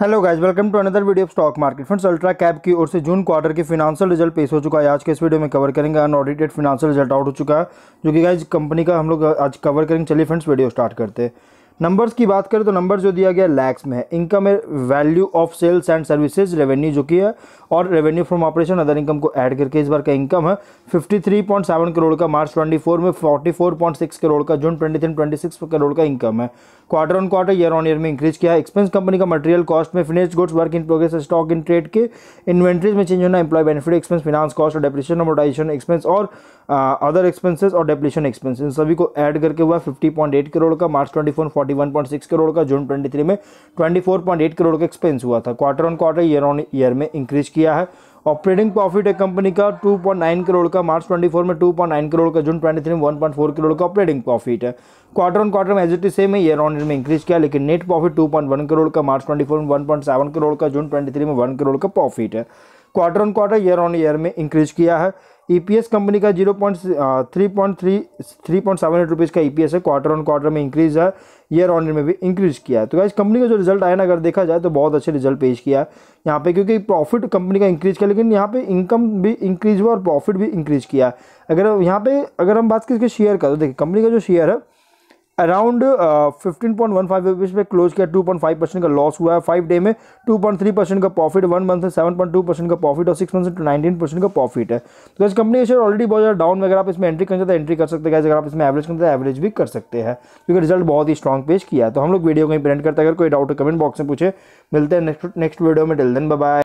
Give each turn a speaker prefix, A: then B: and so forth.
A: hello guys welcome to another video of stock market friends ultra cab की ओर से June quarter के financial result पेश हो चुका है आज के इस वीडियो में कवर करेंगे अनऑडिटेड फिनांशियल रिजल्ट आउट हो चुका है जो कि गाइस कंपनी का हम लोग आज कवर करेंगे चलिए फ्रेंड्स वीडियो स्टार्ट करते हैं नंबर्स की बात करें तो नंबर जो दिया गया लैक्स में है इनकम है value of sales and services revenue जो कि है और revenue from operation other income को ऐड करके इस बार का इनकम है 53.7 करोड़ का मार्च 24 में 44.6 करोड़ का जून 23 26 करोड़ का इनकम है quarter on quarter year on year में इंक्रीज किया है एक्सपेंस कंपनी का मटेरियल कॉस्ट में finish goods work in progress stock in trade के इन्वेंट्रीज में चेंज होना employ benefit expense finance cost और डेप्रेशन अमोटाइजेशन एक्सपेंस और अदर एक्सपेंसेस और डेप्रेशन एक्सपेंस इन सभी को ऐड करके हुआ फिफ्टी करोड़ का मार्च ट्वेंटी फोर 41.6 करोड़ का जून 23 में 24.8 करोड़ का एक्सपेंस हुआ था quarter on quarter year on year में इंक्रीज किया है ऑपरेटिंग प्रॉफिट है कंपनी का 2.9 करोड़ का मार्च 24 में 2.9 करोड़ का जून 23 में 1.4 करोड़ का ऑपरेटिंग प्रॉफिट है क्वार्टर ऑन क्वार्टर में as it same year on year में इंक्रीज किया लेकिन नेट प्रॉफिट 2.1 करोड़ का मार्च 24 में 1.7 करोड़ का जून 23 में 1 करोड़ का प्रॉफिट है quarter on quarter year on year में इंक्रीज किया है ईपीएस e कंपनी का zero point three point three three point seven eight rupees का ई e है क्वार्टर ऑन क्वार्टर में इंक्रीज है ईयर ऑन ईयर में भी इंक्रीज किया है तो गाइज कंपनी का जो रिजल्ट आया ना अगर देखा जाए तो बहुत अच्छे रिजल्ट पेश किया है यहाँ पे क्योंकि प्रॉफिट कंपनी का इंक्रीज किया लेकिन यहाँ पे इनकम भी इंक्रीज हुआ और प्रॉफिट भी इंक्रीज किया है अगर यहाँ पे अगर हम बात करें शेयर का तो देखिए कंपनी का जो शेयर है around fifteen point one five rupees पे क्लोज किया टू पॉइंट फाइव परसेंट का लॉस हुआ है फाइव डे में टू पॉइंट थ्री परसेंट का प्रॉफिट वन मंथ से सेवन पॉइंट टू परसेंट का प्रॉफिट और सिक्स मंथ से नाइनटीन परसेंट का प्रॉफिट है तो इस कंपनी शेयर ऑलरेडी बहुत ज़्यादा डाउन अगर आप इसमें एंट्री करना चाहते एंट्री कर सकते हैं अगर आप इसमें एवरेज करते हैं एवरेज भी कर सकते हैं क्योंकि रिजल्ट बहुत ही स्ट्रॉग पेश किया है तो हम लोग वीडियो को प्रेंट करते हैं अगर कोई डाउट कमेंट बॉक्स में पूछे मिलते हैं नेक्स्ट नेक्स्ट वीडियो में डिल दिन बाय